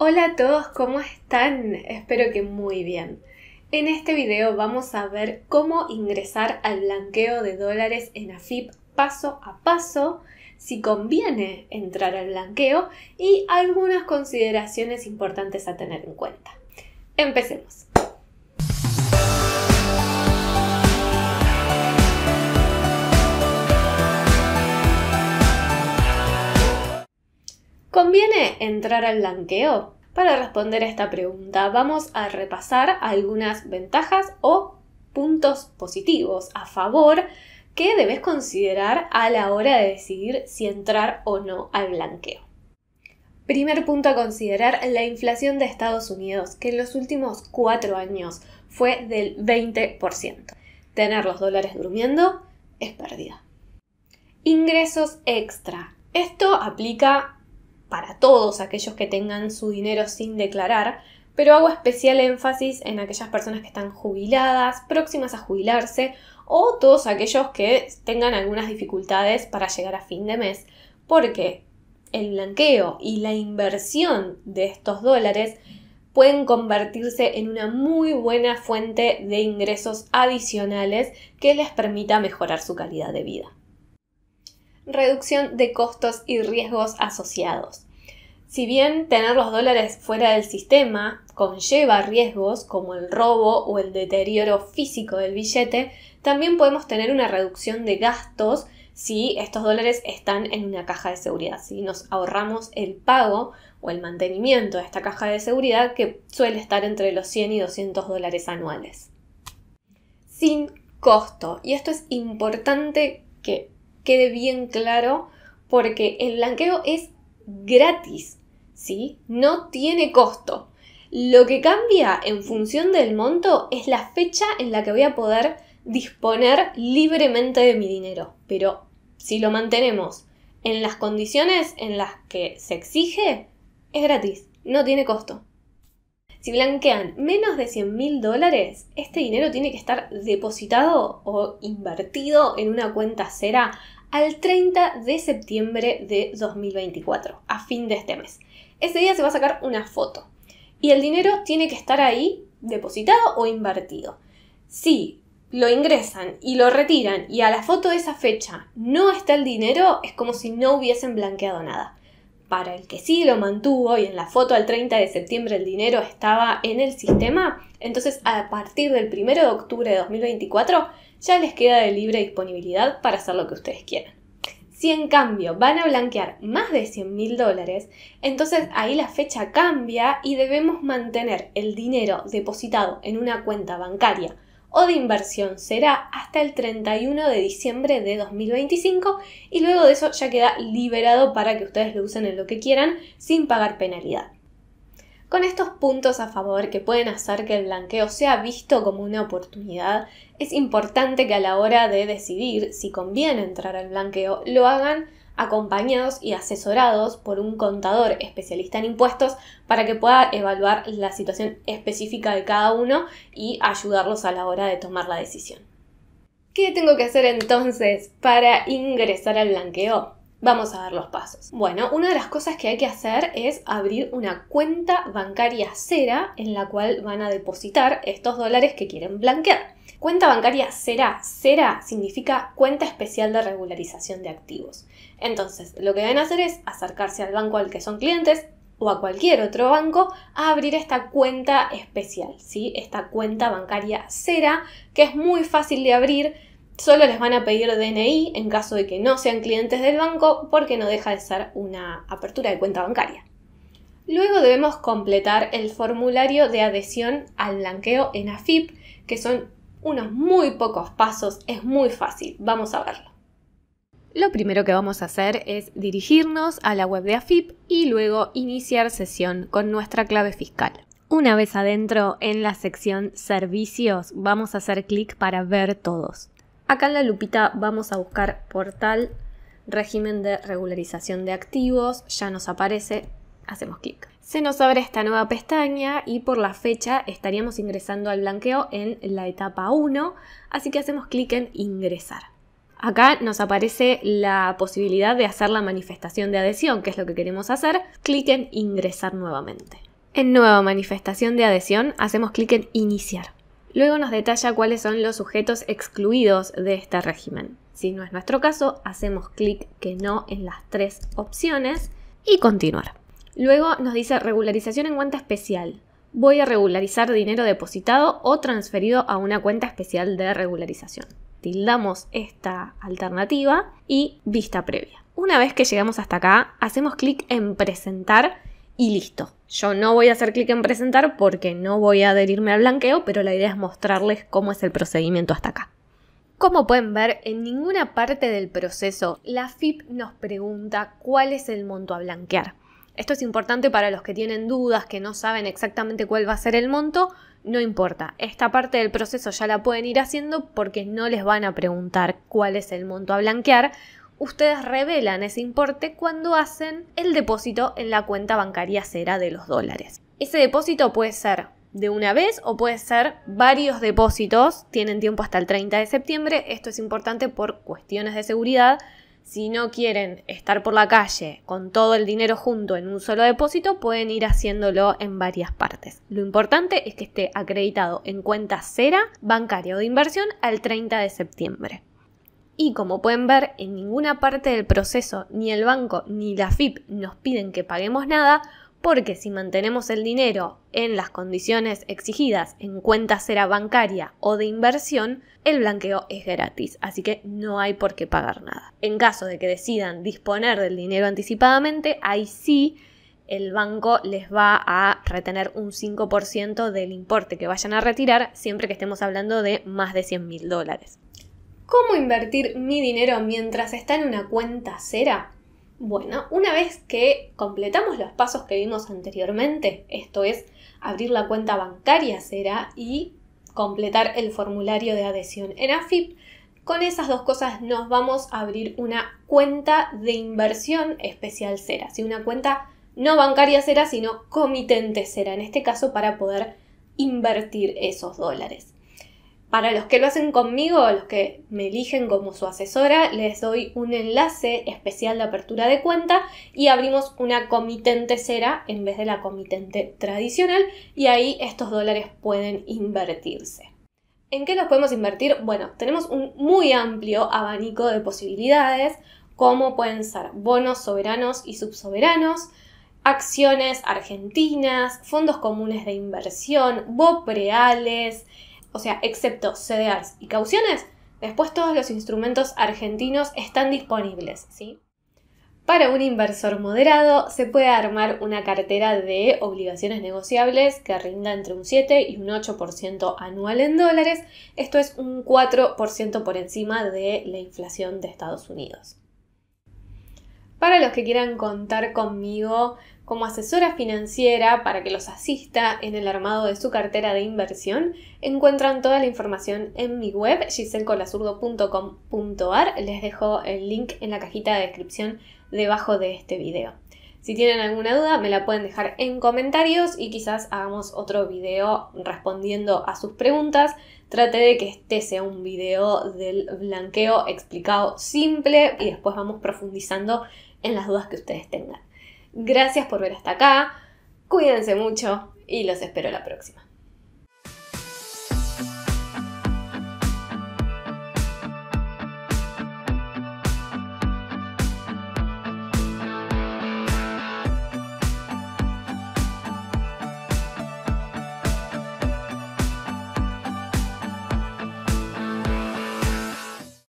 Hola a todos, ¿cómo están? Espero que muy bien. En este video vamos a ver cómo ingresar al blanqueo de dólares en AFIP paso a paso, si conviene entrar al blanqueo y algunas consideraciones importantes a tener en cuenta. Empecemos. ¿Conviene entrar al blanqueo? Para responder a esta pregunta vamos a repasar algunas ventajas o puntos positivos a favor que debes considerar a la hora de decidir si entrar o no al blanqueo. Primer punto a considerar, la inflación de Estados Unidos, que en los últimos cuatro años fue del 20%. Tener los dólares durmiendo es pérdida. Ingresos extra. Esto aplica para todos aquellos que tengan su dinero sin declarar, pero hago especial énfasis en aquellas personas que están jubiladas, próximas a jubilarse o todos aquellos que tengan algunas dificultades para llegar a fin de mes, porque el blanqueo y la inversión de estos dólares pueden convertirse en una muy buena fuente de ingresos adicionales que les permita mejorar su calidad de vida reducción de costos y riesgos asociados. Si bien tener los dólares fuera del sistema conlleva riesgos como el robo o el deterioro físico del billete, también podemos tener una reducción de gastos si estos dólares están en una caja de seguridad, si nos ahorramos el pago o el mantenimiento de esta caja de seguridad que suele estar entre los 100 y 200 dólares anuales. Sin costo, y esto es importante que quede bien claro, porque el blanqueo es gratis, ¿sí? No tiene costo. Lo que cambia en función del monto es la fecha en la que voy a poder disponer libremente de mi dinero. Pero si lo mantenemos en las condiciones en las que se exige, es gratis, no tiene costo. Si blanquean menos de 100 mil dólares, este dinero tiene que estar depositado o invertido en una cuenta cera al 30 de septiembre de 2024, a fin de este mes. Ese día se va a sacar una foto y el dinero tiene que estar ahí depositado o invertido. Si lo ingresan y lo retiran y a la foto de esa fecha no está el dinero, es como si no hubiesen blanqueado nada para el que sí lo mantuvo y en la foto al 30 de septiembre el dinero estaba en el sistema, entonces a partir del 1 de octubre de 2024 ya les queda de libre disponibilidad para hacer lo que ustedes quieran. Si en cambio van a blanquear más de 100 mil dólares, entonces ahí la fecha cambia y debemos mantener el dinero depositado en una cuenta bancaria o de inversión. Será hasta el 31 de diciembre de 2025 y luego de eso ya queda liberado para que ustedes lo usen en lo que quieran sin pagar penalidad. Con estos puntos a favor que pueden hacer que el blanqueo sea visto como una oportunidad, es importante que a la hora de decidir si conviene entrar al blanqueo lo hagan acompañados y asesorados por un contador especialista en impuestos para que pueda evaluar la situación específica de cada uno y ayudarlos a la hora de tomar la decisión. ¿Qué tengo que hacer entonces para ingresar al blanqueo? Vamos a ver los pasos. Bueno, una de las cosas que hay que hacer es abrir una cuenta bancaria cera en la cual van a depositar estos dólares que quieren blanquear. Cuenta bancaria cera, cera significa cuenta especial de regularización de activos. Entonces, lo que deben hacer es acercarse al banco al que son clientes o a cualquier otro banco a abrir esta cuenta especial, ¿sí? Esta cuenta bancaria cera que es muy fácil de abrir Solo les van a pedir DNI en caso de que no sean clientes del banco porque no deja de ser una apertura de cuenta bancaria. Luego debemos completar el formulario de adhesión al blanqueo en AFIP, que son unos muy pocos pasos, es muy fácil, vamos a verlo. Lo primero que vamos a hacer es dirigirnos a la web de AFIP y luego iniciar sesión con nuestra clave fiscal. Una vez adentro en la sección Servicios vamos a hacer clic para ver todos. Acá en la lupita vamos a buscar portal régimen de regularización de activos, ya nos aparece, hacemos clic. Se nos abre esta nueva pestaña y por la fecha estaríamos ingresando al blanqueo en la etapa 1, así que hacemos clic en ingresar. Acá nos aparece la posibilidad de hacer la manifestación de adhesión, que es lo que queremos hacer. Clic en ingresar nuevamente. En nueva manifestación de adhesión hacemos clic en iniciar. Luego nos detalla cuáles son los sujetos excluidos de este régimen. Si no es nuestro caso, hacemos clic que no en las tres opciones y continuar. Luego nos dice regularización en cuenta especial. Voy a regularizar dinero depositado o transferido a una cuenta especial de regularización. Tildamos esta alternativa y vista previa. Una vez que llegamos hasta acá, hacemos clic en presentar y listo. Yo no voy a hacer clic en presentar porque no voy a adherirme al blanqueo, pero la idea es mostrarles cómo es el procedimiento hasta acá. Como pueden ver, en ninguna parte del proceso la FIP nos pregunta cuál es el monto a blanquear. Esto es importante para los que tienen dudas, que no saben exactamente cuál va a ser el monto, no importa. Esta parte del proceso ya la pueden ir haciendo porque no les van a preguntar cuál es el monto a blanquear, ustedes revelan ese importe cuando hacen el depósito en la cuenta bancaria cera de los dólares. Ese depósito puede ser de una vez o puede ser varios depósitos, tienen tiempo hasta el 30 de septiembre, esto es importante por cuestiones de seguridad. Si no quieren estar por la calle con todo el dinero junto en un solo depósito, pueden ir haciéndolo en varias partes. Lo importante es que esté acreditado en cuenta cera, bancaria o de inversión al 30 de septiembre. Y como pueden ver, en ninguna parte del proceso ni el banco ni la FIP nos piden que paguemos nada, porque si mantenemos el dinero en las condiciones exigidas en cuenta cera bancaria o de inversión, el blanqueo es gratis, así que no hay por qué pagar nada. En caso de que decidan disponer del dinero anticipadamente, ahí sí el banco les va a retener un 5% del importe que vayan a retirar, siempre que estemos hablando de más de 100 mil dólares. ¿Cómo invertir mi dinero mientras está en una cuenta cera? Bueno, una vez que completamos los pasos que vimos anteriormente, esto es abrir la cuenta bancaria cera y completar el formulario de adhesión en AFIP, con esas dos cosas nos vamos a abrir una cuenta de inversión especial cera, si una cuenta no bancaria cera, sino comitente cera, en este caso para poder invertir esos dólares. Para los que lo hacen conmigo, los que me eligen como su asesora, les doy un enlace especial de apertura de cuenta y abrimos una comitente cera en vez de la comitente tradicional y ahí estos dólares pueden invertirse. ¿En qué los podemos invertir? Bueno, tenemos un muy amplio abanico de posibilidades, como pueden ser bonos soberanos y subsoberanos, acciones argentinas, fondos comunes de inversión, bopreales, o sea, excepto CDRs y cauciones, después todos los instrumentos argentinos están disponibles, ¿sí? Para un inversor moderado se puede armar una cartera de obligaciones negociables que rinda entre un 7 y un 8% anual en dólares, esto es un 4% por encima de la inflación de Estados Unidos. Para los que quieran contar conmigo como asesora financiera para que los asista en el armado de su cartera de inversión, encuentran toda la información en mi web giselcolazurdo.com.ar. Les dejo el link en la cajita de descripción debajo de este video. Si tienen alguna duda, me la pueden dejar en comentarios y quizás hagamos otro video respondiendo a sus preguntas. Trate de que este sea un video del blanqueo explicado simple y después vamos profundizando en las dudas que ustedes tengan. Gracias por ver hasta acá. Cuídense mucho y los espero la próxima.